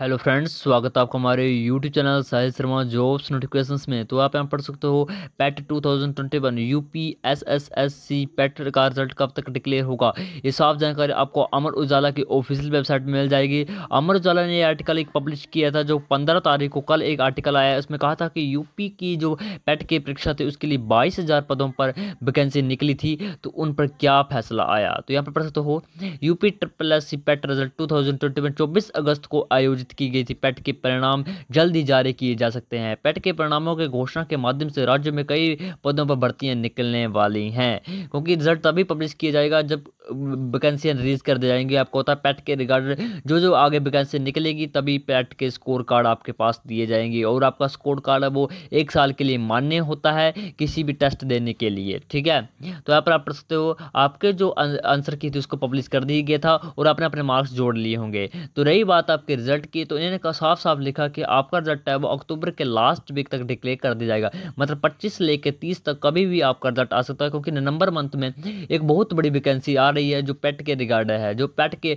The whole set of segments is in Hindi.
हेलो फ्रेंड्स स्वागत है आपका हमारे YouTube channel Sahil Sharma jobs notifications में तो आप यहाँ पढ़ सकते हो पैट 2021 सी पैट का रिजल्ट कब तक डिक्लेयर होगा ये साफ जानकारी आपको अमर उजाला की ऑफिशियल वेबसाइट में मिल जाएगी अमर उजाला ने ये आर्टिकल एक पब्लिश किया था जो पंद्रह तारीख को कल एक आर्टिकल आया उसमें कहा था कि यूपी की जो पैट की परीक्षा थी उसके लिए बाईस पदों पर वैकेंसी निकली थी तो उन पर क्या फैसला आया तो यहाँ पर पढ़ सकते हो UP triple S PAT result two thousand चौबीस अगस्त को आयोजित नियुक्त की गई थी पेट के परिणाम जल्द ही जारी किए जा सकते हैं पेट के परिणामों के घोषणा के माध्यम से राज्य में कई पदों पर भर्तियाँ निकलने वाली हैं क्योंकि रिजल्ट तभी पब्लिश किया जाएगा जब वैकेंसियाँ रिलीज़ कर दी जाएंगी आपको होता है पैट के रिगार्ड जो जो आगे वैकेंसी निकलेगी तभी पैट के स्कोर कार्ड आपके पास दिए जाएंगे और आपका स्कोर कार्ड है वो एक साल के लिए मान्य होता है किसी भी टेस्ट देने के लिए ठीक है तो यहाँ पर आप पढ़ सकते हो आपके जो आंसर की थी उसको पब्लिश कर दिया गया था और आपने अपने मार्क्स जोड़ लिए होंगे तो रही बात आपके रिजल्ट की तो इन्होंने कहा साफ साफ लिखा कि आपका रिजल्ट है वो अक्टूबर के लास्ट वीक तक डिक्लेयर कर दिया जाएगा मतलब पच्चीस लेकर तीस तक कभी भी आपका रिजल्ट आ सकता है क्योंकि नवंबर मंथ में एक बहुत बड़ी वैकेंसी आ रही रही है जो पेट के रिगार्ड है जो पेट के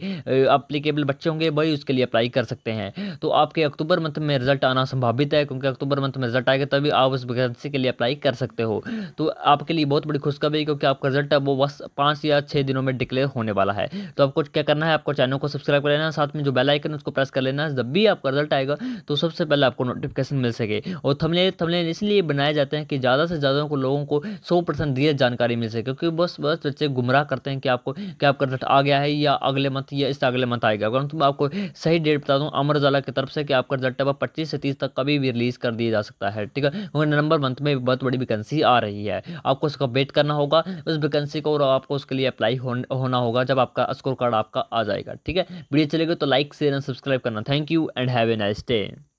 अप्लीकेबल बच्चे होंगे वही उसके लिए अप्लाई कर सकते हैं तो आपके अक्टूबर मंथ में रिजल्ट आना संभावित है क्योंकि अक्टूबर मंथ में रिजल्ट आएगा तभी आप उस वैकेंसी के लिए अप्लाई कर सकते हो तो आपके लिए बहुत बड़ी खुशखबरी क्योंकि आपका रिजल्ट वो बस पाँच या छः दिनों में डिक्लेयर होने वाला है तो आपको क्या करना है आपको चैनल को सब्सक्राइब कर लेना है साथ में जो बेल आइकन उसको प्रेस कर लेना है जब भी आपका रिजल्ट आएगा तो सबसे पहले आपको नोटिफिकेशन मिल सके और थमले थमले इसलिए बनाए जाते हैं कि ज़्यादा से ज़्यादा लोगों को सौ परसेंट दिए जानकारी मिल सके क्योंकि बस बस बच्चे गुमराह करते हैं कि आपको आपको क्या आपका रिजल्ट आ गया है या अगले मंथ या इससे अगले मंथ आएगा परंतु मैं आपको सही डेट बता दूँ अमर उजाला की तरफ से कि आपका रिजल्ट है पच्चीस से तीस तक कभी भी रिलीज़ कर दिया जा सकता है ठीक है क्योंकि नवंबर मंथ में बहुत बड़ी वैकेंसी आ रही है आपको उसका वेट करना होगा उस वैकेंसी को और आपको उसके लिए अप्लाई होना होगा जब आपका स्कोर कार्ड आपका आ जाएगा ठीक है वीडियो चलेगा तो लाइक शेयर एंड सब्सक्राइब करना thank you and have a nice day